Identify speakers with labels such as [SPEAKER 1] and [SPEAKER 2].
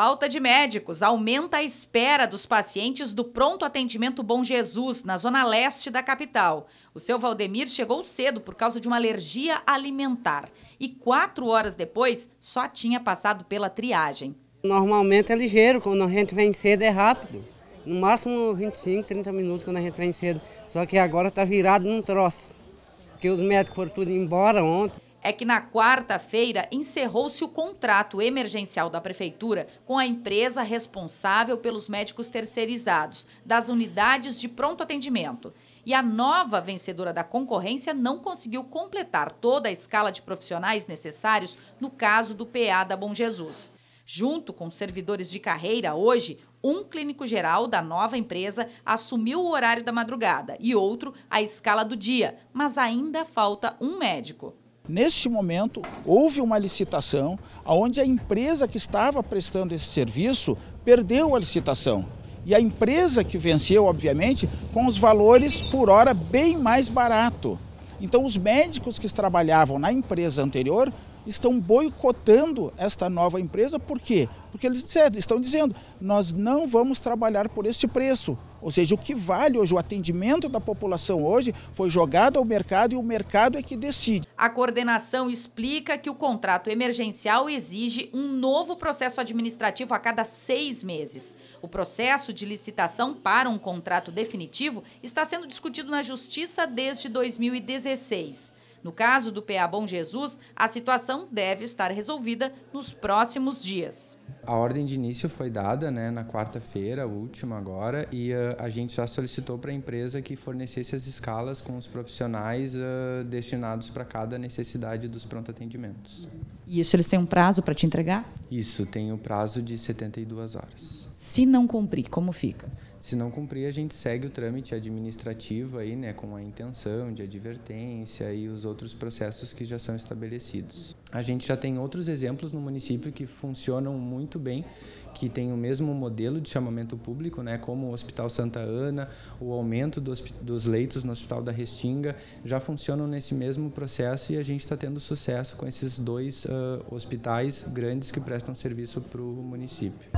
[SPEAKER 1] Falta de médicos aumenta a espera dos pacientes do Pronto Atendimento Bom Jesus, na zona leste da capital. O seu Valdemir chegou cedo por causa de uma alergia alimentar e quatro horas depois só tinha passado pela triagem.
[SPEAKER 2] Normalmente é ligeiro, quando a gente vem cedo é rápido. No máximo 25, 30 minutos quando a gente vem cedo. Só que agora está virado num troço, porque os médicos foram tudo embora ontem
[SPEAKER 1] é que na quarta-feira encerrou-se o contrato emergencial da Prefeitura com a empresa responsável pelos médicos terceirizados das unidades de pronto atendimento. E a nova vencedora da concorrência não conseguiu completar toda a escala de profissionais necessários no caso do PA da Bom Jesus. Junto com servidores de carreira, hoje, um clínico geral da nova empresa assumiu o horário da madrugada e outro a escala do dia, mas ainda falta um médico.
[SPEAKER 3] Neste momento, houve uma licitação onde a empresa que estava prestando esse serviço perdeu a licitação. E a empresa que venceu, obviamente, com os valores por hora bem mais barato. Então, os médicos que trabalhavam na empresa anterior estão boicotando esta nova empresa, por quê? Porque eles estão dizendo: nós não vamos trabalhar por este preço, ou seja, o que vale hoje, o atendimento da população hoje, foi jogado ao mercado e o mercado é que decide.
[SPEAKER 1] A coordenação explica que o contrato emergencial exige um novo processo administrativo a cada seis meses. O processo de licitação para um contrato definitivo está sendo discutido na Justiça desde 2016. No caso do PA Bom Jesus, a situação deve estar resolvida nos próximos dias
[SPEAKER 4] a ordem de início foi dada né, na quarta-feira, última agora, e uh, a gente já solicitou para a empresa que fornecesse as escalas com os profissionais uh, destinados para cada necessidade dos pronto atendimentos.
[SPEAKER 1] E isso eles têm um prazo para te entregar?
[SPEAKER 4] Isso, tem o um prazo de 72 horas.
[SPEAKER 1] Se não cumprir, como fica?
[SPEAKER 4] Se não cumprir, a gente segue o trâmite administrativo aí, né, com a intenção de advertência e os outros processos que já são estabelecidos. A gente já tem outros exemplos no município que funcionam muito bem, que tem o mesmo modelo de chamamento público, né, como o Hospital Santa Ana, o aumento dos, dos leitos no Hospital da Restinga, já funcionam nesse mesmo processo e a gente está tendo sucesso com esses dois uh, hospitais grandes que prestam serviço para o município.